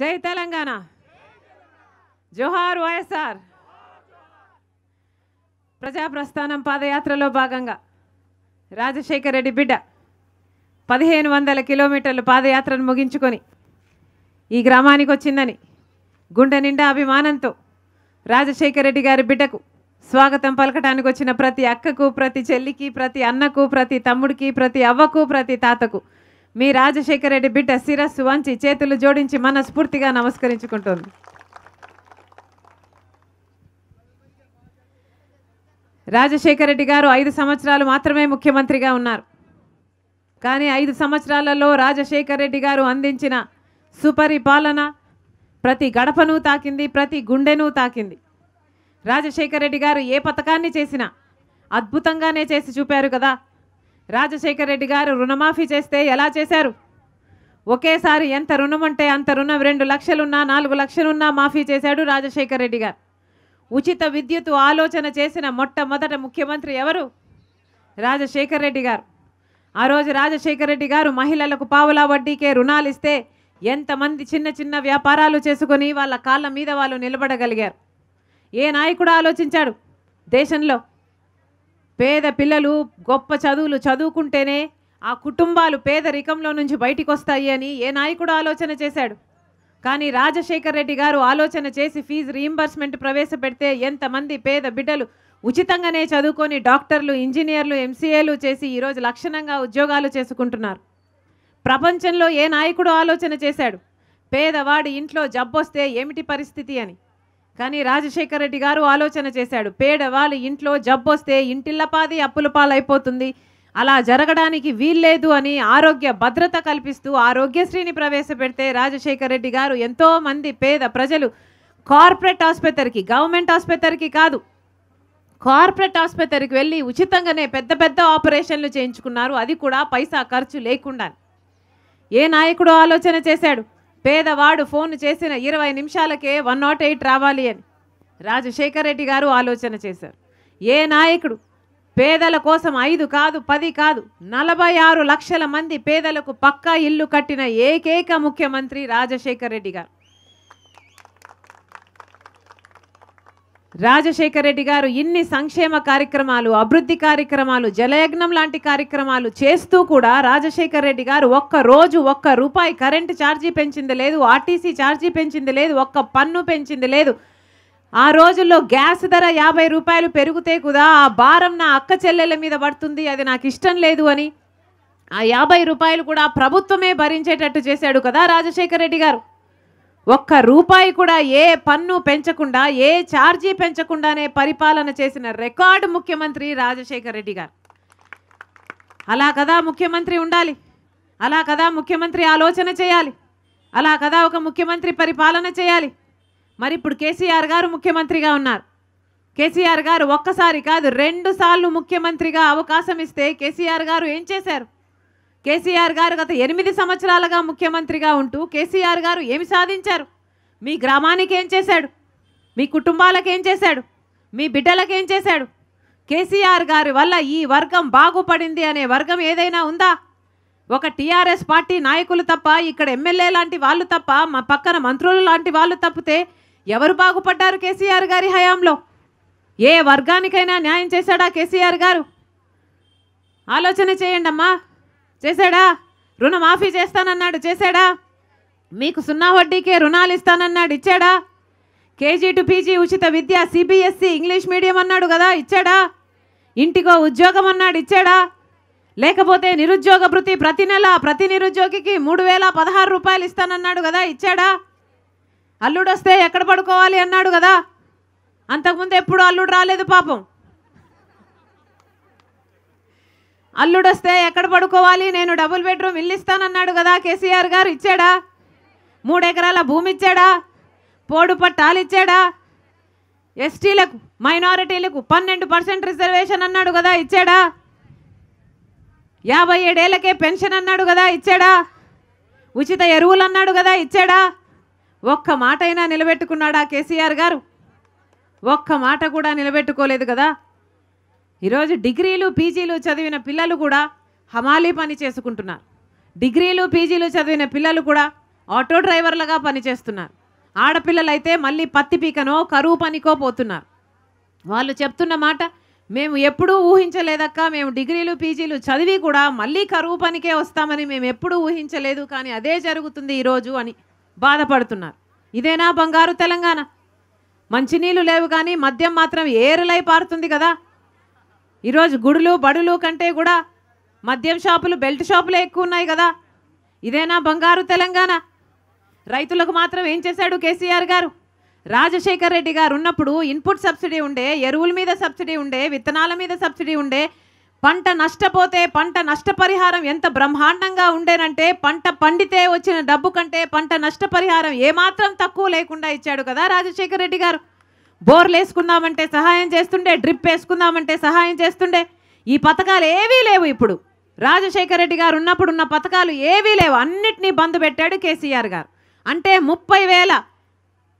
జై తెలంగాణ జోహార్ వైఎస్ఆర్ ప్రజాప్రస్థానం పాదయాత్రలో భాగంగా రాజశేఖర్ రెడ్డి బిడ్డ పదిహేను వందల కిలోమీటర్లు పాదయాత్రను ముగించుకొని ఈ గ్రామానికి వచ్చిందని గుండె నిండా అభిమానంతో రాజశేఖర్ రెడ్డి గారి బిడ్డకు స్వాగతం పలకడానికి వచ్చిన ప్రతి అక్కకు ప్రతి చెల్లికి ప్రతి అన్నకు ప్రతి తమ్ముడికి ప్రతి అవ్వకు ప్రతి తాతకు మీ రాజశేఖర రెడ్డి బిడ్డ శిరస్సు వంచి చేతులు జోడించి మనస్ఫూర్తిగా నమస్కరించుకుంటుంది రాజశేఖర రెడ్డి గారు ఐదు సంవత్సరాలు మాత్రమే ముఖ్యమంత్రిగా ఉన్నారు కానీ ఐదు సంవత్సరాలలో రాజశేఖర రెడ్డి గారు అందించిన సుపరిపాలన ప్రతి గడపను తాకింది ప్రతి గుండెను తాకింది రాజశేఖర రెడ్డి గారు ఏ పథకాన్ని చేసినా అద్భుతంగానే చేసి చూపారు కదా రాజశేఖర రెడ్డి గారు రుణమాఫీ చేస్తే ఎలా చేశారు ఒకేసారి ఎంత రుణం అంటే అంత రుణం రెండు లక్షలున్నా నాలుగు లక్షలున్నా మాఫీ చేశాడు రాజశేఖర రెడ్డి గారు ఉచిత విద్యుత్ ఆలోచన చేసిన మొట్టమొదట ముఖ్యమంత్రి ఎవరు రాజశేఖర రెడ్డి గారు ఆ రోజు రాజశేఖర రెడ్డి గారు మహిళలకు పావులా వడ్డీకే రుణాలు ఇస్తే ఎంతమంది చిన్న చిన్న వ్యాపారాలు చేసుకొని వాళ్ళ కాళ్ళ మీద వాళ్ళు నిలబడగలిగారు ఏ నాయకుడు ఆలోచించాడు దేశంలో పేద పిల్లలు గొప్ప చదువులు చదువుకుంటేనే ఆ కుటుంబాలు పేదరికంలో నుంచి బయటికి వస్తాయి అని ఏ నాయకుడు ఆలోచన చేశాడు కానీ రాజశేఖర్ రెడ్డి గారు ఆలోచన చేసి ఫీజు రీఎంబర్స్మెంట్ ప్రవేశపెడితే ఎంతమంది పేద బిడ్డలు ఉచితంగానే చదువుకొని డాక్టర్లు ఇంజనీర్లు ఎంసీఏలు చేసి ఈరోజు లక్షణంగా ఉద్యోగాలు చేసుకుంటున్నారు ప్రపంచంలో ఏ నాయకుడు ఆలోచన చేశాడు పేదవాడి ఇంట్లో జబ్బొస్తే ఏమిటి పరిస్థితి అని కానీ రాజశేఖర రెడ్డి గారు ఆలోచన చేశాడు పేడవాళ్ళు ఇంట్లో జబ్బొస్తే ఇంటిల్లపాది అప్పుల పాలైపోతుంది అలా జరగడానికి వీల్లేదు అని ఆరోగ్య భద్రత కల్పిస్తూ ఆరోగ్యశ్రీని ప్రవేశపెడితే రాజశేఖర రెడ్డి గారు ఎంతోమంది పేద ప్రజలు కార్పొరేట్ ఆసుపత్రికి గవర్నమెంట్ ఆసుపత్రికి కాదు కార్పొరేట్ ఆసుపత్రికి వెళ్ళి ఉచితంగానే పెద్ద పెద్ద ఆపరేషన్లు చేయించుకున్నారు అది కూడా పైసా ఖర్చు లేకుండా ఏ నాయకుడు ఆలోచన చేశాడు పేదవాడు ఫోన్ చేసిన ఇరవై నిమిషాలకే వన్ నాట్ ఎయిట్ రావాలి అని రాజశేఖర్ రెడ్డి గారు ఆలోచన చేశారు ఏ నాయకుడు పేదల కోసం ఐదు కాదు పది కాదు నలభై ఆరు లక్షల మంది పేదలకు పక్కా ఇల్లు కట్టిన ఏకైక ముఖ్యమంత్రి రాజశేఖర్ రెడ్డి గారు రాజశేఖర రెడ్డి గారు ఇన్ని సంక్షేమ కార్యక్రమాలు అభివృద్ధి కార్యక్రమాలు జలయజ్ఞం లాంటి కార్యక్రమాలు చేస్తూ కూడా రాజశేఖర రెడ్డి గారు ఒక్క రోజు ఒక్క రూపాయి కరెంటు ఛార్జీ పెంచింది లేదు ఆర్టీసీ ఛార్జీ పెంచింది లేదు ఒక్క పన్ను పెంచింది లేదు ఆ రోజుల్లో గ్యాస్ ధర యాభై రూపాయలు పెరిగితే కూడా ఆ భారం నా అక్క చెల్లెల మీద పడుతుంది అది నాకు ఇష్టం లేదు అని ఆ యాభై రూపాయలు కూడా ప్రభుత్వమే భరించేటట్టు చేశాడు కదా రాజశేఖర రెడ్డి గారు ఒక్క రూపాయి కూడా ఏ పన్ను పెంచకుండా ఏ ఛార్జీ పెంచకుండానే పరిపాలన చేసిన రికార్డు ముఖ్యమంత్రి రాజశేఖర్ రెడ్డి గారు అలా కదా ముఖ్యమంత్రి ఉండాలి అలా కదా ముఖ్యమంత్రి ఆలోచన చేయాలి అలా కదా ఒక ముఖ్యమంత్రి పరిపాలన చేయాలి మరి ఇప్పుడు కేసీఆర్ గారు ముఖ్యమంత్రిగా ఉన్నారు కేసీఆర్ గారు ఒక్కసారి కాదు రెండు సార్లు ముఖ్యమంత్రిగా అవకాశం ఇస్తే కేసీఆర్ గారు ఏం చేశారు కేసీఆర్ గారు గత ఎనిమిది సంవత్సరాలుగా ముఖ్యమంత్రిగా ఉంటూ కేసీఆర్ గారు ఏమి సాధించారు మీ గ్రామానికి ఏం చేశాడు మీ కుటుంబాలకు ఏం చేశాడు మీ బిడ్డలకు ఏం చేశాడు కేసీఆర్ గారి వల్ల ఈ వర్గం బాగుపడింది అనే వర్గం ఏదైనా ఉందా ఒక టీఆర్ఎస్ పార్టీ నాయకులు తప్ప ఇక్కడ ఎమ్మెల్యే లాంటి వాళ్ళు తప్ప మా పక్కన మంత్రులు లాంటి వాళ్ళు తప్పితే ఎవరు బాగుపడ్డారు కేసీఆర్ గారి హయాంలో ఏ వర్గానికైనా న్యాయం చేశాడా కేసీఆర్ గారు ఆలోచన చేయండి అమ్మా చేశాడా రుణమాఫీ చేస్తానన్నాడు చేశాడా మీకు సున్నా వడ్డీకే రుణాలు ఇస్తానన్నాడు ఇచ్చాడా కేజీ టు పీజీ ఉచిత విద్య సిబిఎస్సి ఇంగ్లీష్ మీడియం అన్నాడు కదా ఇచ్చాడా ఇంటికో ఉద్యోగం అన్నాడు ఇచ్చాడా లేకపోతే నిరుద్యోగ భృతి ప్రతి నెల ప్రతి నిరుద్యోగికి మూడు వేల పదహారు రూపాయలు ఇస్తానన్నాడు కదా ఇచ్చాడా అల్లుడొస్తే ఎక్కడ పడుకోవాలి అన్నాడు కదా అంతకుముందు ఎప్పుడు అల్లుడు రాలేదు పాపం అల్లుడొస్తే ఎక్కడ పడుకోవాలి నేను డబుల్ బెడ్రూమ్ ఇల్లు ఇస్తానన్నాడు కదా కేసీఆర్ గారు ఇచ్చాడా మూడెకరాల భూమి ఇచ్చాడా పోడు పట్టాలు ఇచ్చాడా ఎస్టీలకు మైనారిటీలకు పన్నెండు పర్సెంట్ రిజర్వేషన్ అన్నాడు కదా ఇచ్చాడా యాభై ఏడేళ్ళకే పెన్షన్ అన్నాడు కదా ఇచ్చాడా ఉచిత ఎరువులు అన్నాడు కదా ఇచ్చాడా ఒక్క మాట అయినా నిలబెట్టుకున్నాడా కేసీఆర్ గారు ఒక్క మాట కూడా నిలబెట్టుకోలేదు కదా ఈరోజు డిగ్రీలు పీజీలు చదివిన పిల్లలు కూడా హమాలీ పని చేసుకుంటున్నారు డిగ్రీలు పీజీలు చదివిన పిల్లలు కూడా ఆటో డ్రైవర్లుగా పనిచేస్తున్నారు ఆడపిల్లలైతే మళ్ళీ పత్తి పీకనో కరువు పనికో పోతున్నారు వాళ్ళు చెప్తున్న మాట మేము ఎప్పుడూ ఊహించలేదక్క మేము డిగ్రీలు పీజీలు చదివి కూడా మళ్ళీ కరువు పనికే వస్తామని మేము ఎప్పుడూ ఊహించలేదు కానీ అదే జరుగుతుంది ఈరోజు అని బాధపడుతున్నారు ఇదేనా బంగారు తెలంగాణ మంచినీళ్ళు లేవు కానీ మద్యం మాత్రం ఏరులై పారుతుంది కదా ఈరోజు గుడులు బడులు కంటే కూడా మద్యం షాపులు బెల్ట్ షాపులే ఎక్కువ ఉన్నాయి కదా ఇదేనా బంగారు తెలంగాణ రైతులకు మాత్రం ఏం చేశాడు కేసీఆర్ గారు రాజశేఖర్ రెడ్డి గారు ఉన్నప్పుడు ఇన్పుట్ సబ్సిడీ ఉండే ఎరువుల మీద సబ్సిడీ ఉండే విత్తనాల మీద సబ్సిడీ ఉండే పంట నష్టపోతే పంట నష్టపరిహారం ఎంత బ్రహ్మాండంగా ఉండేనంటే పంట పండితే వచ్చిన డబ్బు కంటే పంట నష్టపరిహారం ఏమాత్రం తక్కువ లేకుండా ఇచ్చాడు కదా రాజశేఖర్ రెడ్డి గారు బోర్లు వేసుకుందామంటే సహాయం చేస్తుండే డ్రిప్ వేసుకుందామంటే సహాయం చేస్తుండే ఈ పథకాలు ఏవీ లేవు ఇప్పుడు రాజశేఖర రెడ్డి గారు ఉన్నప్పుడు ఉన్న పథకాలు ఏవీ లేవు అన్నిటినీ బంద్ పెట్టాడు కేసీఆర్ గారు అంటే ముప్పై వేల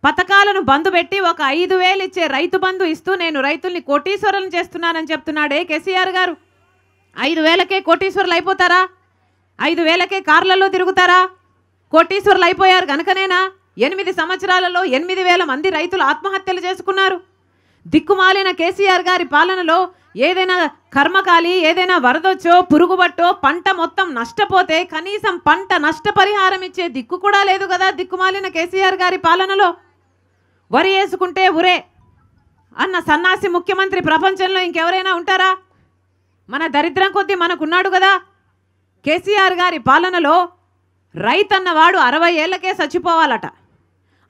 పథకాలను బంద్ పెట్టి ఒక ఐదు వేలు ఇచ్చే రైతు బంధు ఇస్తూ నేను రైతుల్ని కోటీశ్వరులను చేస్తున్నానని చెప్తున్నాడే కేసీఆర్ గారు ఐదు వేలకే కోటీశ్వరులు అయిపోతారా ఐదు వేలకే కార్లలో తిరుగుతారా కోటీశ్వరులు అయిపోయారు కనుకనేనా ఎనిమిది సంవత్సరాలలో ఎనిమిది వేల మంది రైతులు ఆత్మహత్యలు చేసుకున్నారు దిక్కుమాలిన కేసీఆర్ గారి పాలనలో ఏదైనా కర్మకాలి ఏదైనా వరదొచ్చో పురుగుబట్టో పంట మొత్తం నష్టపోతే కనీసం పంట నష్టపరిహారం ఇచ్చే దిక్కు కూడా లేదు కదా దిక్కుమాలిన కేసీఆర్ గారి పాలనలో వరి వేసుకుంటే ఉరే అన్న సన్నాసి ముఖ్యమంత్రి ప్రపంచంలో ఇంకెవరైనా ఉంటారా మన దరిద్రం కొద్దీ మనకున్నాడు కదా కేసీఆర్ గారి పాలనలో రైతన్నవాడు అరవై ఏళ్ళకే చచ్చిపోవాలట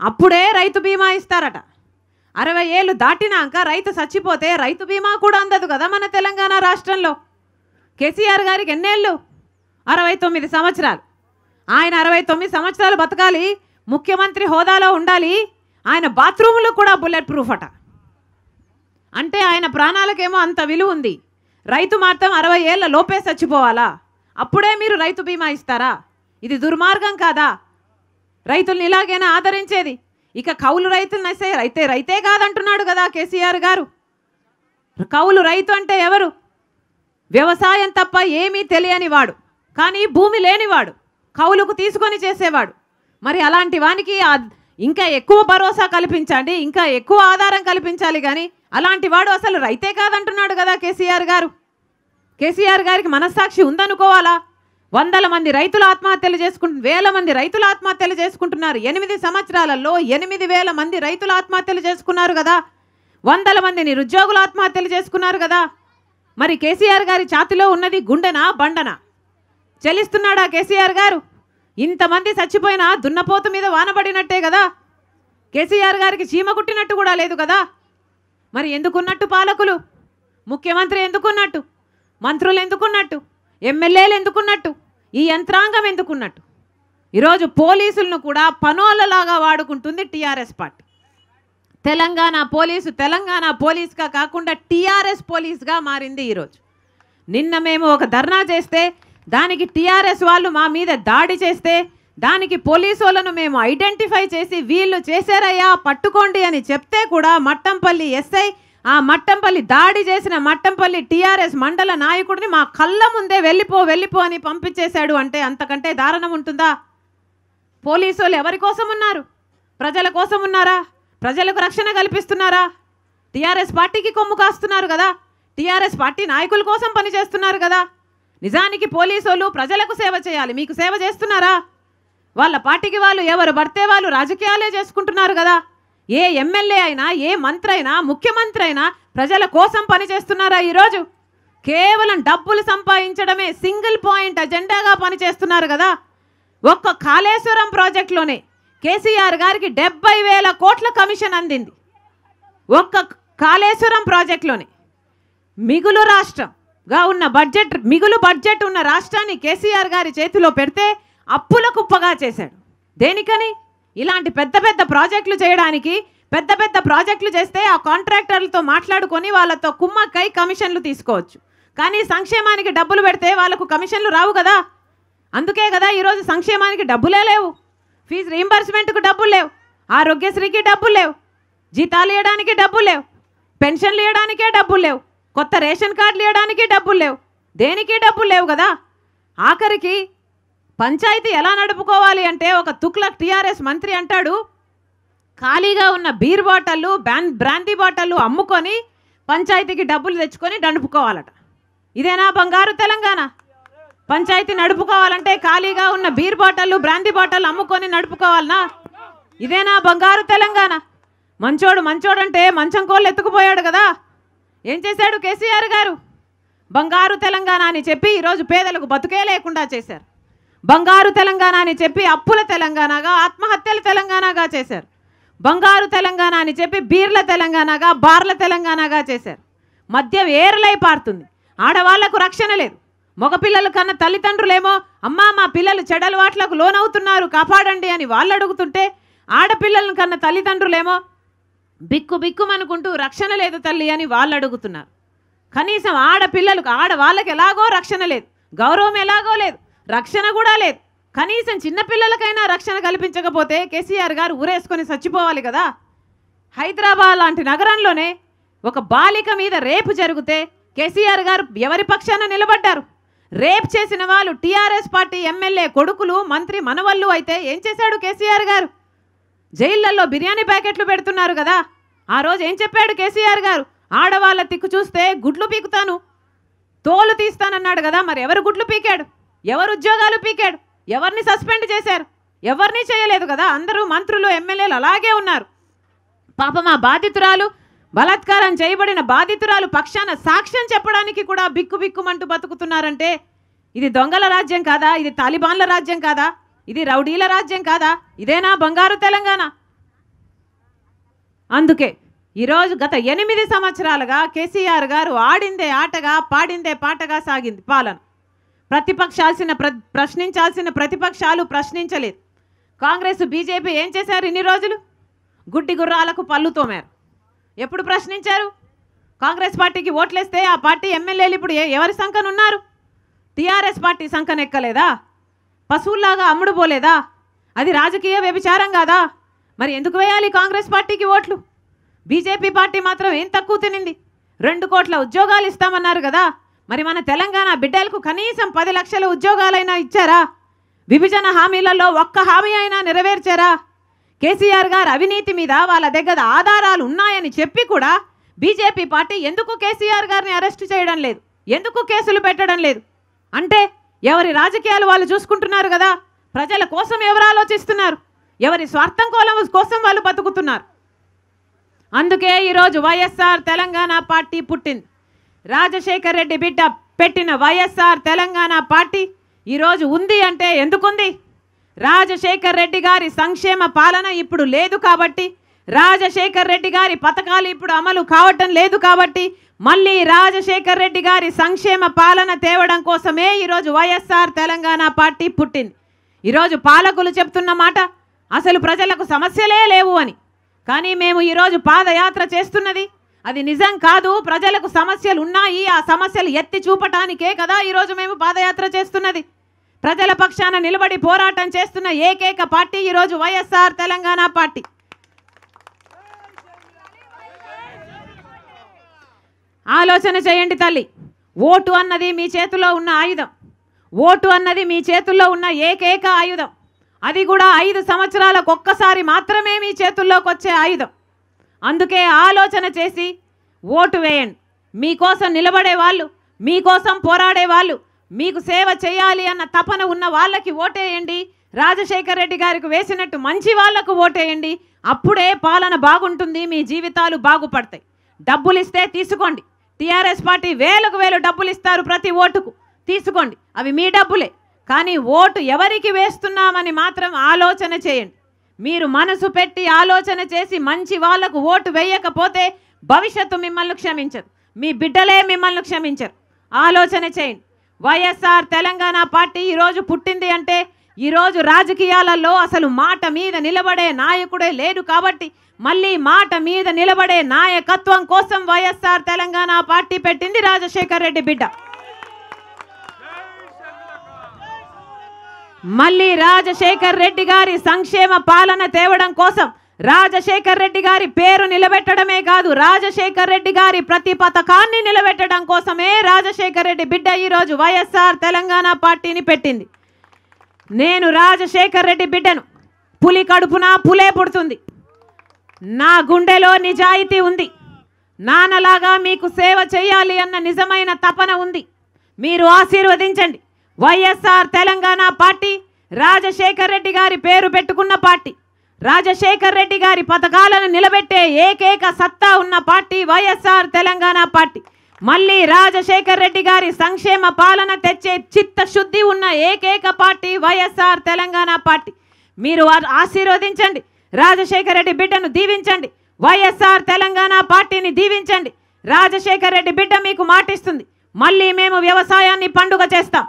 అప్పుడే రైతు బీమా ఇస్తారట అరవై ఏళ్ళు దాటినాక రైతు చచ్చిపోతే రైతు బీమా కూడా అందదు కదా మన తెలంగాణ రాష్ట్రంలో కేసీఆర్ గారికి ఎన్నేళ్ళు అరవై తొమ్మిది సంవత్సరాలు ఆయన అరవై తొమ్మిది సంవత్సరాలు బతకాలి ముఖ్యమంత్రి హోదాలో ఉండాలి ఆయన బాత్రూములు కూడా బుల్లెట్ ప్రూఫ్ అట అంటే ఆయన ప్రాణాలకేమో అంత విలువ ఉంది రైతు మాత్రం అరవై ఏళ్ళ లోపే చచ్చిపోవాలా అప్పుడే మీరు రైతు బీమా ఇస్తారా ఇది దుర్మార్గం కాదా రైతుల్ని ఇలాగైనా ఆదరించేది ఇక కౌలు రైతులను అయితే రైతే రైతే కాదంటున్నాడు కదా కేసీఆర్ గారు కౌలు రైతు అంటే ఎవరు వ్యవసాయం తప్ప ఏమీ తెలియని వాడు కానీ భూమి లేనివాడు కౌలుకు తీసుకొని చేసేవాడు మరి అలాంటి వానికి ఇంకా ఎక్కువ భరోసా కల్పించండి ఇంకా ఎక్కువ ఆధారం కల్పించాలి కానీ అలాంటి వాడు అసలు రైతే కాదంటున్నాడు కదా కేసీఆర్ గారు కేసీఆర్ గారికి మనస్సాక్షి ఉందనుకోవాలా వందల మంది రైతులు ఆత్మహత్యలు చేసుకుంటు వేల మంది రైతులు ఆత్మహత్యలు చేసుకుంటున్నారు ఎనిమిది సంవత్సరాలలో ఎనిమిది వేల మంది రైతులు ఆత్మహత్యలు చేసుకున్నారు కదా వందల మంది నిరుద్యోగులు ఆత్మహత్యలు చేసుకున్నారు కదా మరి కేసీఆర్ గారి ఛాతిలో ఉన్నది గుండెనా బండనా చెల్లిస్తున్నాడా కేసీఆర్ గారు ఇంతమంది చచ్చిపోయినా దున్నపోతు మీద వానబడినట్టే కదా కేసీఆర్ గారికి చీమ కుట్టినట్టు కూడా లేదు కదా మరి ఎందుకున్నట్టు పాలకులు ముఖ్యమంత్రి ఎందుకున్నట్టు మంత్రులు ఎందుకున్నట్టు ఎమ్మెల్యేలు ఎందుకున్నట్టు ఈ యంత్రాంగం ఎందుకున్నట్టు ఈరోజు పోలీసులను కూడా పనోళ్ళలాగా వాడుకుంటుంది TRS party Telangana police Telangana పోలీస్గా కాకుండా టీఆర్ఎస్ పోలీస్గా మారింది ఈరోజు నిన్న మేము ఒక ధర్నా చేస్తే దానికి టీఆర్ఎస్ వాళ్ళు మా మీద దాడి చేస్తే దానికి పోలీసులను మేము ఐడెంటిఫై చేసి వీళ్ళు చేశారయ్యా పట్టుకోండి అని చెప్తే కూడా మట్టంపల్లి ఎస్ఐ ఆ మట్టంపల్లి దాడి చేసిన మట్టంపల్లి టీఆర్ఎస్ మండల నాయకుడిని మా కళ్ళ ముందే వెళ్ళిపో వెళ్ళిపో అని పంపించేశాడు అంటే అంతకంటే దారుణం ఉంటుందా పోలీసు వాళ్ళు ఎవరి కోసం ఉన్నారు ప్రజల కోసం ఉన్నారా ప్రజలకు రక్షణ కల్పిస్తున్నారా టీఆర్ఎస్ పార్టీకి కొమ్ము కాస్తున్నారు కదా టీఆర్ఎస్ పార్టీ నాయకుల కోసం పనిచేస్తున్నారు కదా నిజానికి పోలీసులు ప్రజలకు సేవ చేయాలి మీకు సేవ చేస్తున్నారా వాళ్ళ పార్టీకి వాళ్ళు ఎవరు పడితే వాళ్ళు రాజకీయాలే చేసుకుంటున్నారు కదా ఏ ఎమ్మెల్యే అయినా ఏ మంత్రి అయినా ముఖ్యమంత్రి అయినా ప్రజల కోసం పనిచేస్తున్నారా ఈరోజు కేవలం డబ్బులు సంపాదించడమే సింగిల్ పాయింట్ అజెండాగా పనిచేస్తున్నారు కదా ఒక్క కాళేశ్వరం ప్రాజెక్టులోనే కేసీఆర్ గారికి డెబ్బై వేల కోట్ల కమిషన్ అందింది ఒక్క కాళేశ్వరం ప్రాజెక్టులోనే మిగులు రాష్ట్రంగా ఉన్న బడ్జెట్ మిగులు బడ్జెట్ ఉన్న రాష్ట్రాన్ని కేసీఆర్ గారి చేతిలో పెడితే అప్పుల కుప్పగా చేశాడు దేనికని ఇలాంటి పెద్ద పెద్ద ప్రాజెక్టులు చేయడానికి పెద్ద పెద్ద ప్రాజెక్టులు చేస్తే ఆ కాంట్రాక్టర్లతో మాట్లాడుకొని వాళ్ళతో కుమ్మక్కై కమిషన్లు తీసుకోవచ్చు కానీ సంక్షేమానికి డబ్బులు పెడితే వాళ్ళకు కమిషన్లు రావు కదా అందుకే కదా ఈరోజు సంక్షేమానికి డబ్బులే లేవు ఫీజు రీఎంబర్స్మెంట్కు డబ్బులు లేవు ఆరోగ్యశ్రీకి డబ్బులు లేవు జీతాలు ఇవ్వడానికి డబ్బులు లేవు పెన్షన్లు ఇవ్వడానికే డబ్బులు లేవు కొత్త రేషన్ కార్డులు ఇవ్వడానికి డబ్బులు లేవు దేనికి డబ్బులు లేవు కదా ఆఖరికి పంచాయతీ ఎలా నడుపుకోవాలి అంటే ఒక తుక్లక్ టీఆర్ఎస్ మంత్రి అంటాడు ఖాళీగా ఉన్న బీర్ బాటళ్ళు బ్రాన్ బ్రాండీ బాటళ్ళు అమ్ముకొని పంచాయతీకి డబ్బులు తెచ్చుకొని నడుపుకోవాలట ఇదేనా బంగారు తెలంగాణ పంచాయతీ నడుపుకోవాలంటే ఖాళీగా ఉన్న బీర్ బాటళ్ళు బ్రాండీ బాటళ్ళు అమ్ముకొని నడుపుకోవాలనా ఇదేనా బంగారు తెలంగాణ మంచోడు మంచోడంటే మంచం కోళ్ళు ఎత్తుకుపోయాడు కదా ఏం చేశాడు కేసీఆర్ గారు బంగారు తెలంగాణ అని చెప్పి ఈరోజు పేదలకు బతుకే లేకుండా చేశారు బంగారు తెలంగాణ అని చెప్పి అప్పుల తెలంగాణగా ఆత్మహత్యల తెలంగాణగా చేశారు బంగారు తెలంగాణ అని చెప్పి బీర్ల తెలంగాణగా బార్ల తెలంగాణగా చేశారు మద్యం ఏర్లై పారుతుంది ఆడవాళ్లకు రక్షణ లేదు మగపిల్లలు కన్నా తల్లిదండ్రులేమో అమ్మా మా పిల్లలు చెడలవాట్లకు లోనవుతున్నారు కాపాడండి అని వాళ్ళు అడుగుతుంటే ఆడపిల్లలను కన్న తల్లిదండ్రులేమో బిక్కు బిక్కుమనుకుంటూ రక్షణ లేదు తల్లి అని వాళ్ళు అడుగుతున్నారు కనీసం ఆడపిల్లలకు ఆడవాళ్ళకి ఎలాగో రక్షణ లేదు గౌరవం ఎలాగో లేదు రక్షణ కూడా లేదు కనీసం చిన్నపిల్లలకైనా రక్షణ కల్పించకపోతే కేసీఆర్ గారు ఊరేసుకొని చచ్చిపోవాలి కదా హైదరాబాద్ లాంటి నగరంలోనే ఒక బాలిక మీద రేపు జరిగితే కేసీఆర్ గారు ఎవరి పక్షాన నిలబడ్డారు రేప్ చేసిన వాళ్ళు టీఆర్ఎస్ పార్టీ ఎమ్మెల్యే కొడుకులు మంత్రి మనవళ్ళు అయితే ఏం చేశాడు కేసీఆర్ గారు జైళ్లలో బిర్యానీ ప్యాకెట్లు పెడుతున్నారు కదా ఆ రోజు ఏం చెప్పాడు కేసీఆర్ గారు ఆడవాళ్ళ తిక్కు చూస్తే గుడ్లు పీకుతాను తోలు తీస్తానన్నాడు కదా మరి ఎవరు గుడ్లు పీకాడు ఎవరు ఉద్యోగాలు పీకాడు ఎవరిని సస్పెండ్ చేశారు ఎవరిని చేయలేదు కదా అందరూ మంత్రులు ఎమ్మెల్యేలు అలాగే ఉన్నారు పాపమా బాధితురాలు బలాత్కారం చేయబడిన బాధితురాలు పక్షాన సాక్ష్యం చెప్పడానికి కూడా బిక్కు బిక్కుమంటూ బతుకుతున్నారంటే ఇది దొంగల రాజ్యం కాదా ఇది తాలిబాన్ల రాజ్యం కాదా ఇది రౌడీల రాజ్యం కాదా ఇదేనా బంగారు తెలంగాణ అందుకే ఈరోజు గత ఎనిమిది సంవత్సరాలుగా కేసీఆర్ గారు ఆడిందే ఆటగా పాడిందే పాటగా సాగింది పాలన ప్రతిపక్షాల్సిన ప్ర ప్రశ్నించాల్సిన ప్రతిపక్షాలు ప్రశ్నించలేదు కాంగ్రెస్ బీజేపీ ఏం చేశారు ఇన్ని రోజులు గుడ్డి గుర్రాలకు పళ్ళు తోమారు ఎప్పుడు ప్రశ్నించారు కాంగ్రెస్ పార్టీకి ఓట్లేస్తే ఆ పార్టీ ఎమ్మెల్యేలు ఇప్పుడు ఎవరి ఉన్నారు టీఆర్ఎస్ పార్టీ ఎక్కలేదా పశువుల్లాగా అమ్ముడు పోలేదా అది రాజకీయ వ్యభిచారం కాదా మరి ఎందుకు వేయాలి కాంగ్రెస్ పార్టీకి ఓట్లు బీజేపీ పార్టీ మాత్రం ఏం తక్కువ తినింది రెండు కోట్ల ఉద్యోగాలు ఇస్తామన్నారు కదా మరి మన తెలంగాణ బిడ్డలకు కనీసం పది లక్షల ఉద్యోగాలైనా ఇచ్చారా విభజన హామీలలో ఒక్క హామీ అయినా నెరవేర్చారా కేసీఆర్ గారు అవినీతి మీద వాళ్ళ దగ్గర ఆధారాలు ఉన్నాయని చెప్పి కూడా బీజేపీ పార్టీ ఎందుకు కేసీఆర్ గారిని అరెస్ట్ చేయడం లేదు ఎందుకు కేసులు పెట్టడం లేదు అంటే ఎవరి రాజకీయాలు వాళ్ళు చూసుకుంటున్నారు కదా ప్రజల కోసం ఎవరు ఆలోచిస్తున్నారు ఎవరి స్వార్థం కోలం కోసం వాళ్ళు బతుకుతున్నారు అందుకే ఈరోజు వైఎస్ఆర్ తెలంగాణ పార్టీ పుట్టింది రాజశేఖర్ రెడ్డి బిడ్డ పెట్టిన వైఎస్ఆర్ తెలంగాణ పార్టీ ఈరోజు ఉంది అంటే ఎందుకుంది రాజశేఖర్ రెడ్డి గారి సంక్షేమ పాలన ఇప్పుడు లేదు కాబట్టి రాజశేఖర్ రెడ్డి గారి పథకాలు ఇప్పుడు అమలు కావటం లేదు కాబట్టి మళ్ళీ రాజశేఖర్ రెడ్డి గారి సంక్షేమ పాలన తేవడం కోసమే ఈరోజు వైఎస్ఆర్ తెలంగాణ పార్టీ పుట్టింది ఈరోజు పాలకులు చెప్తున్న మాట అసలు ప్రజలకు సమస్యలే లేవు అని కానీ మేము ఈరోజు పాదయాత్ర చేస్తున్నది అది నిజం కాదు ప్రజలకు సమస్యలు ఉన్నాయి ఆ సమస్యలు ఎత్తి చూపటానికే కదా ఈరోజు మేము పాదయాత్ర చేస్తున్నది ప్రజల పక్షాన నిలబడి పోరాటం చేస్తున్న ఏకైక పార్టీ ఈరోజు వైఎస్ఆర్ తెలంగాణ పార్టీ ఆలోచన చేయండి తల్లి ఓటు అన్నది మీ చేతిలో ఉన్న ఆయుధం ఓటు అన్నది మీ చేతుల్లో ఉన్న ఏకైక ఆయుధం అది కూడా ఐదు సంవత్సరాలకు ఒక్కసారి మాత్రమే మీ చేతుల్లోకి వచ్చే ఆయుధం అందుకే ఆలోచన చేసి ఓటు వేయండి మీకోసం నిలబడే వాళ్ళు మీకోసం పోరాడే వాళ్ళు మీకు సేవ చేయాలి అన్న తపన ఉన్న వాళ్ళకి ఓటేయండి రాజశేఖర్ రెడ్డి గారికి వేసినట్టు మంచి వాళ్లకు ఓటేయండి అప్పుడే పాలన బాగుంటుంది మీ జీవితాలు బాగుపడతాయి డబ్బులు ఇస్తే తీసుకోండి టీఆర్ఎస్ పార్టీ వేలకు వేలు డబ్బులు ఇస్తారు ప్రతి ఓటుకు తీసుకోండి అవి మీ డబ్బులే కానీ ఓటు ఎవరికి వేస్తున్నామని మాత్రం ఆలోచన చేయండి మీరు మనసు పెట్టి ఆలోచన చేసి మంచి వాళ్లకు ఓటు వేయకపోతే భవిష్యత్తు మిమ్మల్ని క్షమించదు మీ బిడ్డలే మిమ్మల్ని క్షమించరు ఆలోచన చేయండి వైఎస్ఆర్ తెలంగాణ పార్టీ ఈరోజు పుట్టింది అంటే ఈరోజు రాజకీయాలలో అసలు మాట మీద నిలబడే నాయకుడే లేడు కాబట్టి మళ్ళీ మాట మీద నిలబడే నాయకత్వం కోసం వైఎస్ఆర్ తెలంగాణ పార్టీ పెట్టింది రాజశేఖర్ రెడ్డి బిడ్డ మళ్ళీ రాజశేఖర్ రెడ్డి గారి సంక్షేమ పాలన తేవడం కోసం రాజశేఖర్ రెడ్డి గారి పేరు నిలబెట్టడమే కాదు రాజశేఖర్ రెడ్డి గారి ప్రతి పథకాన్ని నిలబెట్టడం కోసమే రాజశేఖర్ రెడ్డి బిడ్డ ఈరోజు వైఎస్ఆర్ తెలంగాణ పార్టీని పెట్టింది నేను రాజశేఖర్ రెడ్డి బిడ్డను పులి కడుపున పులే పుడుతుంది నా గుండెలో నిజాయితీ ఉంది నాన్నలాగా మీకు సేవ చేయాలి అన్న నిజమైన తపన ఉంది మీరు ఆశీర్వదించండి వైఎస్ఆర్ తెలంగాణ పార్టీ రాజశేఖర్ రెడ్డి గారి పేరు పెట్టుకున్న పార్టీ రాజశేఖర్ రెడ్డి గారి పథకాలను నిలబెట్టే ఏకైక సత్తా ఉన్న పార్టీ వైఎస్ఆర్ తెలంగాణ పార్టీ మళ్ళీ రాజశేఖర్ రెడ్డి గారి సంక్షేమ పాలన తెచ్చే చిత్తశుద్ధి ఉన్న ఏకైక పార్టీ వైఎస్ఆర్ తెలంగాణ పార్టీ మీరు ఆశీర్వదించండి రాజశేఖర రెడ్డి బిడ్డను దీవించండి వైఎస్ఆర్ తెలంగాణ పార్టీని దీవించండి రాజశేఖర రెడ్డి బిడ్డ మీకు మాటిస్తుంది మళ్ళీ మేము వ్యవసాయాన్ని పండుగ చేస్తాం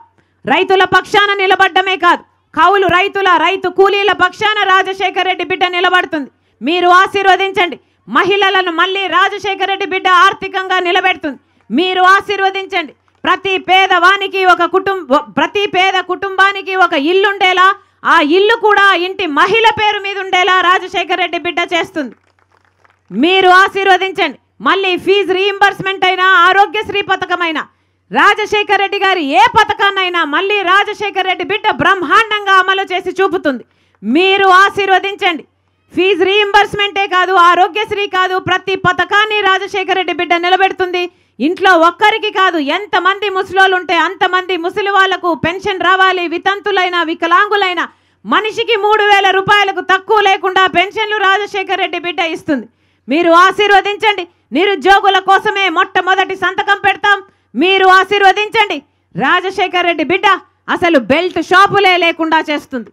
రైతుల పక్షాన నిలబడ్డమే కాదు కౌలు రైతుల రైతు కూలీల పక్షాన రాజశేఖర రెడ్డి బిడ్డ నిలబడుతుంది మీరు ఆశీర్వదించండి మహిళలను మళ్ళీ రాజశేఖర రెడ్డి బిడ్డ ఆర్థికంగా నిలబెడుతుంది మీరు ఆశీర్వదించండి ప్రతి పేదవానికి ఒక కుటుంబ ప్రతి పేద కుటుంబానికి ఒక ఇల్లుండేలా ఆ ఇల్లు కూడా ఇంటి మహిళ పేరు మీద ఉండేలా రాజశేఖర రెడ్డి బిడ్డ చేస్తుంది మీరు ఆశీర్వదించండి మళ్ళీ ఫీజు రీఎంబర్స్మెంట్ అయినా ఆరోగ్యశ్రీ పథకమైనా రాజశేఖర రెడ్డి గారు ఏ పథకాన్నైనా మళ్ళీ రాజశేఖర రెడ్డి బిడ్డ బ్రహ్మాండంగా అమలు చేసి చూపుతుంది మీరు ఆశీర్వదించండి ఫీజు రీఇంబర్స్మెంటే కాదు ఆరోగ్యశ్రీ కాదు ప్రతి పథకాన్ని రాజశేఖర రెడ్డి బిడ్డ నిలబెడుతుంది ఇంట్లో ఒక్కరికి కాదు ఎంతమంది ముసలోళ్ళు ఉంటే అంతమంది ముసలి వాళ్లకు పెన్షన్ రావాలి వితంతులైనా వికలాంగులైన మనిషికి మూడు వేల రూపాయలకు తక్కువ లేకుండా పెన్షన్లు రాజశేఖర రెడ్డి బిడ్డ ఇస్తుంది మీరు ఆశీర్వదించండి నిరుద్యోగుల కోసమే మొట్టమొదటి సంతకం పెడతాం మీరు ఆశీర్వదించండి రాజశేఖర్ రెడ్డి బిడ్డ అసలు బెల్ట్ షాపులే లేకుండా చేస్తుంది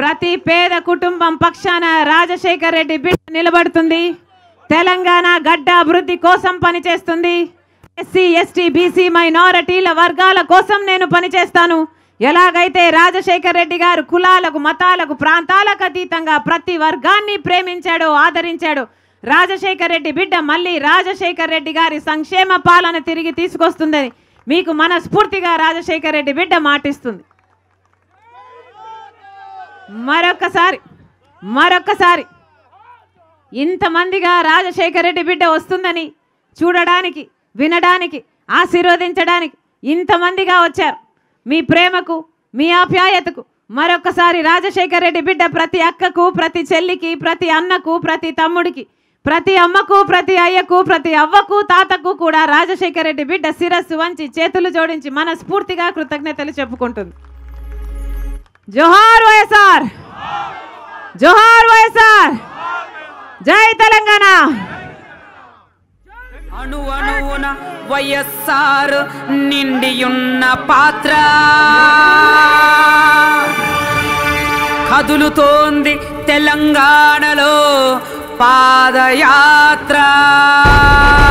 ప్రతి పేద కుటుంబం పక్షాన రాజశేఖర్ రెడ్డి బిడ్డ నిలబడుతుంది తెలంగాణ గడ్డ అభివృద్ధి కోసం పనిచేస్తుంది ఎస్సీ ఎస్టీ బీసీ మైనారిటీల వర్గాల కోసం నేను పనిచేస్తాను ఎలాగైతే రాజశేఖర్ రెడ్డి గారు కులాలకు మతాలకు ప్రాంతాలకు అతీతంగా ప్రతి వర్గాన్ని ప్రేమించాడో ఆదరించాడో రాజశేఖర్ రెడ్డి బిడ్డ మళ్ళీ రాజశేఖర్ రెడ్డి గారి సంక్షేమ పాలన తిరిగి తీసుకొస్తుందని మీకు మనస్ఫూర్తిగా రాజశేఖర్ రెడ్డి బిడ్డ మాటిస్తుంది మరొక్కసారి మరొక్కసారి ఇంతమందిగా రాజశేఖర్ రెడ్డి బిడ్డ వస్తుందని చూడడానికి వినడానికి ఆశీర్వదించడానికి ఇంతమందిగా వచ్చారు మీ ప్రేమకు మీ ఆప్యాయతకు మరొకసారి రాజశేఖర్ రెడ్డి బిడ్డ ప్రతి అక్కకు ప్రతి చెల్లికి ప్రతి అన్నకు ప్రతి తమ్ముడికి ప్రతి అమ్మకు ప్రతి అయ్యకు ప్రతి అవ్వకు తాతకు కూడా రాజశేఖర రెడ్డి బిడ్డ శిరస్సు వంచి చేతులు జోడించి మనస్ఫూర్తిగా కృతజ్ఞతలు చెప్పుకుంటుంది జోహార్ వైఎస్ఆర్ జోహార్ వైఎస్ఆర్ జై తెలంగాణ అణు అణువున వైఎస్ఆర్ నిండియున్న పాత్ర కదులుతోంది తెలంగాణలో पादयात्रा